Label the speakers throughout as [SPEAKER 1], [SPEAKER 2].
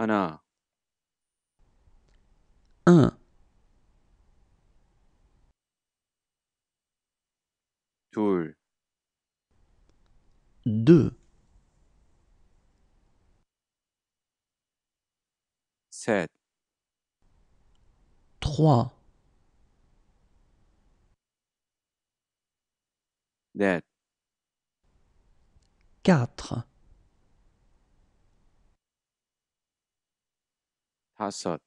[SPEAKER 1] 하나. 1. 둘. 2. 셋. 3. 넷.
[SPEAKER 2] 4. 5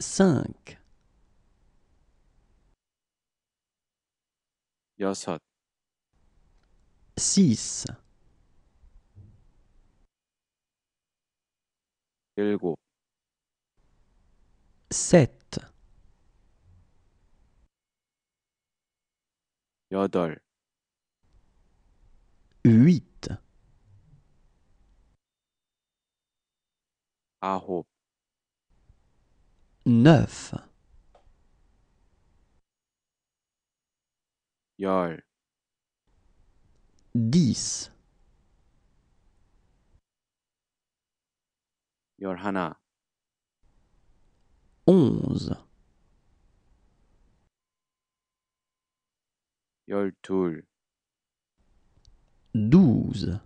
[SPEAKER 2] 6go 7dol 8. neuf, 10 dix, 11 onze, douze,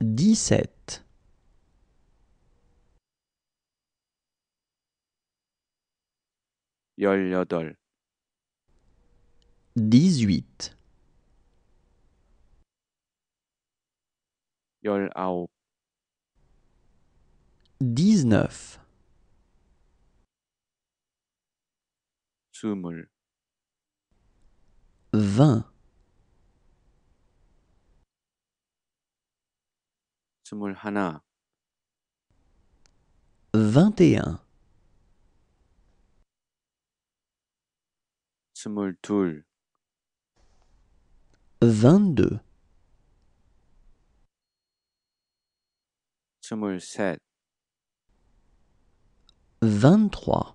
[SPEAKER 2] dix-sept dix-huit dix-neuf
[SPEAKER 1] 21
[SPEAKER 2] 22
[SPEAKER 1] 7 23
[SPEAKER 2] 24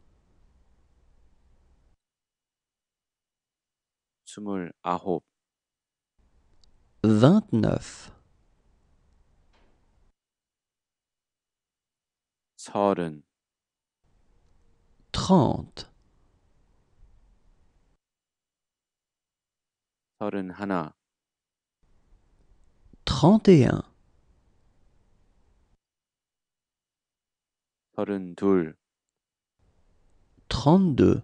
[SPEAKER 2] Vingt-neuf Trente trente Trente-et-un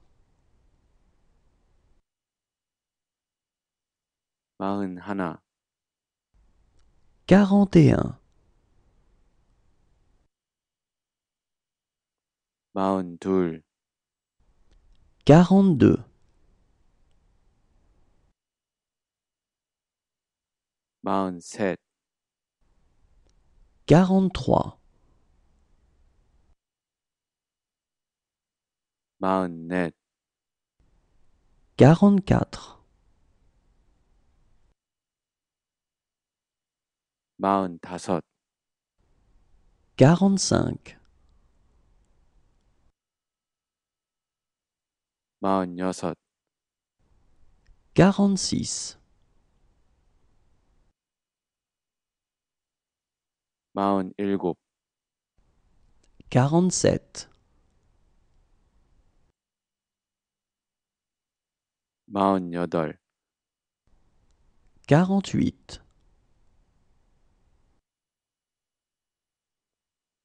[SPEAKER 2] 마흔 quarante et un,
[SPEAKER 1] 마흔 둘
[SPEAKER 2] quarante-deux, 마흔 quarante-trois, quarante-quatre,
[SPEAKER 1] 45.
[SPEAKER 2] 46. 47. 48.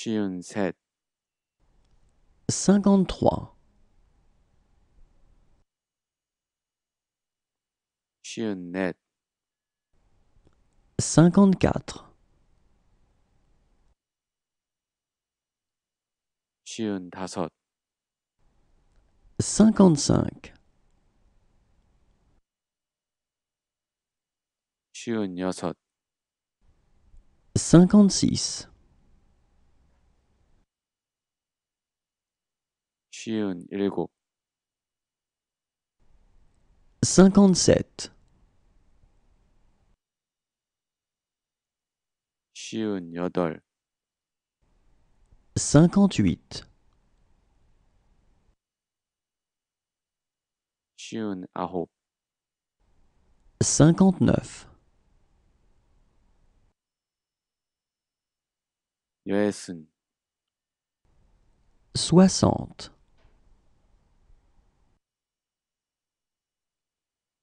[SPEAKER 1] 7 53
[SPEAKER 2] 53 54 55 55 56 Cinquante-sept 57. chun cinquante-huit cinquante-neuf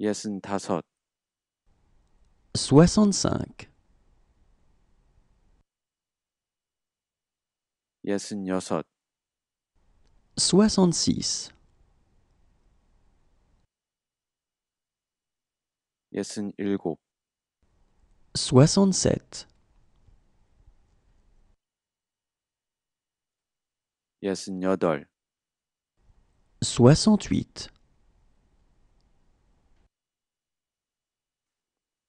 [SPEAKER 1] 예순다섯 65 예순여섯
[SPEAKER 2] 66
[SPEAKER 1] 예순일곱
[SPEAKER 2] 67
[SPEAKER 1] 예순여덟
[SPEAKER 2] 68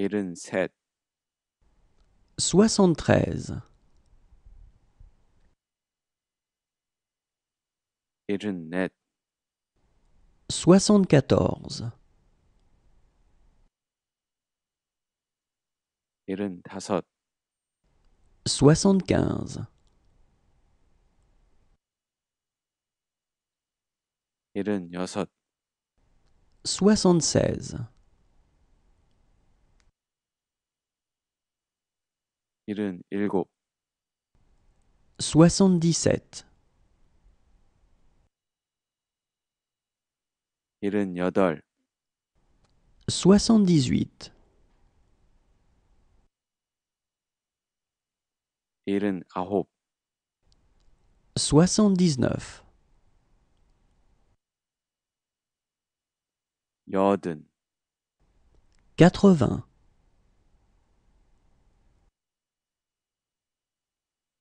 [SPEAKER 1] 73
[SPEAKER 2] soixante-treize
[SPEAKER 1] 76
[SPEAKER 2] soixante-quatorze soixante-quinze soixante-seize
[SPEAKER 1] 77
[SPEAKER 2] 78
[SPEAKER 1] 79 80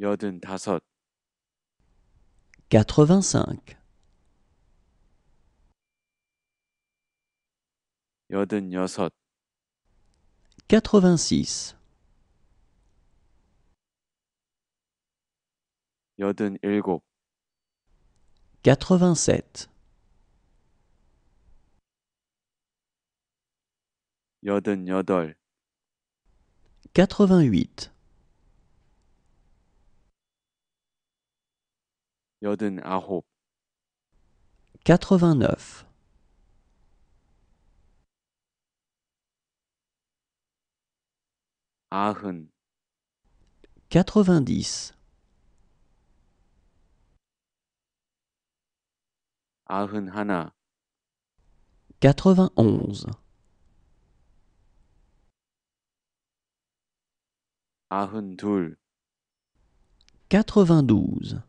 [SPEAKER 1] 85
[SPEAKER 2] 86 87 88 Quatre-vingt-neuf. Agen. vingt vingt quatre Agen. onze Quatre-vingt-douze.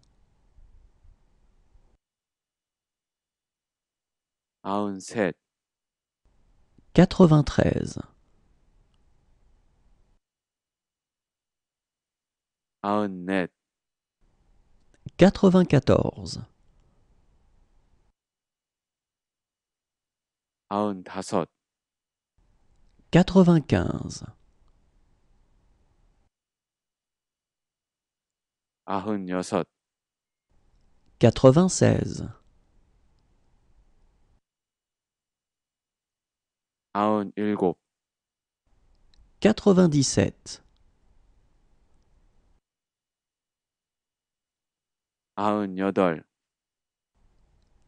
[SPEAKER 1] 93
[SPEAKER 2] 94 95 96. 97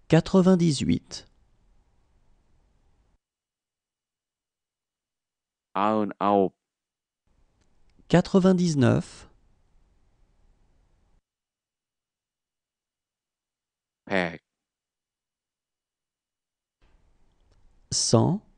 [SPEAKER 2] 98 99 100